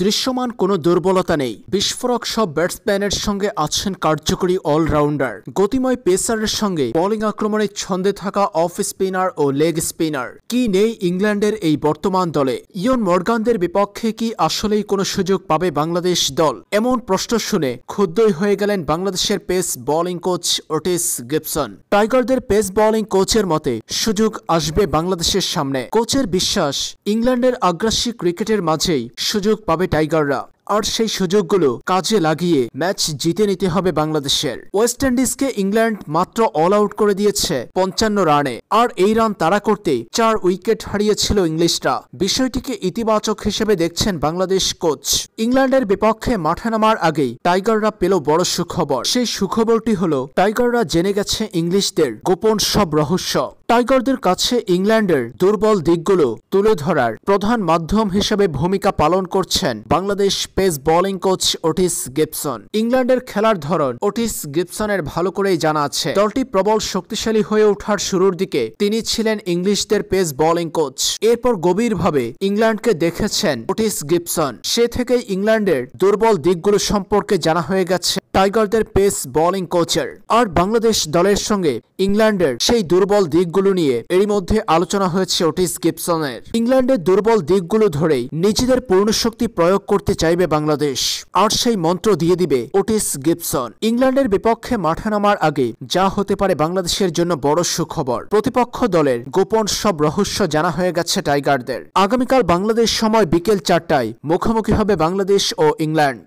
দৃশ্যমান কোনো দুর্বলতা নেই বিস্ফোরক সব ব্যাটসম্যানের সঙ্গে আছেন কার্যকরী অলরাউন্ডার গতিময় পেসারের সঙ্গে বোলিং আক্রমণে ছন্দে থাকা অফ স্পিনার ও লেগ স্পিনার কি নেই ইংল্যান্ডের এই বর্তমান দলে ইয়ন মর্গানদের বিপক্ষে কি আসলেই কোনো সুযোগ পাবে বাংলাদেশ দল এমন প্রশ্ন শুনে ক্ষুদ্রই হয়ে গেলেন বাংলাদেশের pace bowling coach Otis Gibson টাইগারদের পেস বোলিং কোচের মতে সুযোগ আসবে বাংলাদেশের সামনে কোচের বিশ্বাস ইংল্যান্ডের আগ্রাসী ক্রিকেটের মাঝেই সুযোগ পাবে হবে টাইগাররা আর সেই সুযোগগুলো কাজে লাগিয়ে ম্যাচ জিতে নিতে হবে বাংলাদেশের ওয়েস্ট ইন্ডিজকে ইংল্যান্ড মাত্র অল আউট করে দিয়েছে পঞ্চান্ন রানে আর এই রান তারা করতে চার উইকেট হারিয়েছিল ইংলিশরা বিষয়টিকে ইতিবাচক হিসেবে দেখছেন বাংলাদেশ কোচ ইংল্যান্ডের বিপক্ষে মাঠে নামার আগেই টাইগাররা পেল বড় সুখবর সেই সুখবরটি হলো টাইগাররা জেনে গেছে ইংলিশদের গোপন সব রহস্য টাইগারদের কাছে ইংল্যান্ডের দুর্বল দিকগুলো তুলে ধরার প্রধান মাধ্যম হিসেবে ভূমিকা পালন করছেন Bangladesh pace bowling coach Otis Gibson ইংল্যান্ডের খেলার ধরন ওটিস গিবসনের ভালো করেই জানা আছে দলটি প্রবল শক্তিশালী হয়ে ওঠার শুরুর দিকে তিনি ছিলেন ইংলিশদের পেস বোলিং কোচ এরপর গভীরভাবে ইংল্যান্ডকে দেখেছেন ওটিস গিবসন সে থেকেই ইংল্যান্ডের দুর্বল দিকগুলো সম্পর্কে জানা হয়ে গেছে টাইগারদের পেস বোলিং কোচের আর বাংলাদেশ দলের সঙ্গে ইংল্যান্ডের সেই দুর্বল দিকগুলো নিয়ে এরই মধ্যে আলোচনা হয়েছে ওটিস গিপসনের ইংল্যান্ডের দুর্বল দিকগুলো ধরেই নিজেদের পূর্ণ শক্তি প্রয়োগ করতে চাইবে বাংলাদেশ আর সেই মন্ত্র দিয়ে দিবে ওটিস গিপসন ইংল্যান্ডের বিপক্ষে মাঠে নামার আগে যা হতে পারে বাংলাদেশের জন্য বড় সুখবর প্রতিপক্ষ দলের গোপন সব রহস্য জানা হয়ে গেছে টাইগারদের আগামীকাল বাংলাদেশ সময় বিকেল চারটায় মুখোমুখি হবে বাংলাদেশ ও ইংল্যান্ড